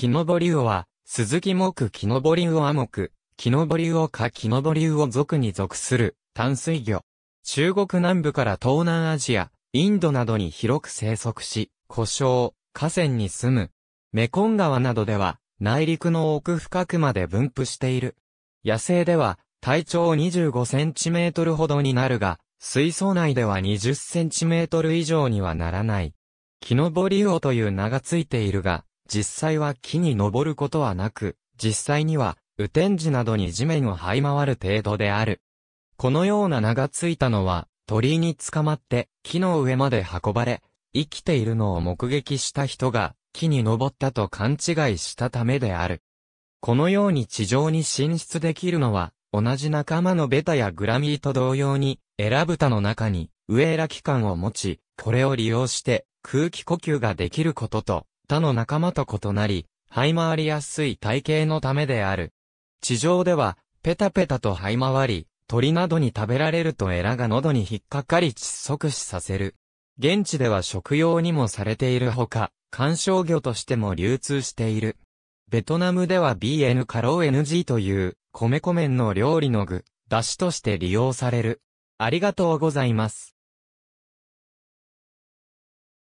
木登り魚は、鈴木木木登り魚亜目、木登り魚か木登り魚族に属する淡水魚。中国南部から東南アジア、インドなどに広く生息し、故障、河川に住む。メコン川などでは、内陸の奥深くまで分布している。野生では、体長25センチメートルほどになるが、水槽内では20センチメートル以上にはならない。木登り魚という名がついているが、実際は木に登ることはなく、実際には、雨天時などに地面を這い回る程度である。このような名がついたのは、鳥居に捕まって木の上まで運ばれ、生きているのを目撃した人が木に登ったと勘違いしたためである。このように地上に進出できるのは、同じ仲間のベタやグラミーと同様に、エラブタの中に、ウエラ器官を持ち、これを利用して、空気呼吸ができることと、他の仲間と異なり、這い回りやすい体型のためである。地上では、ペタペタと這い回り、鳥などに食べられるとエラが喉に引っかかり窒息死させる。現地では食用にもされているほか、観賞魚としても流通している。ベトナムでは BN カロー NG という米粉麺の料理の具、出汁として利用される。ありがとうございます。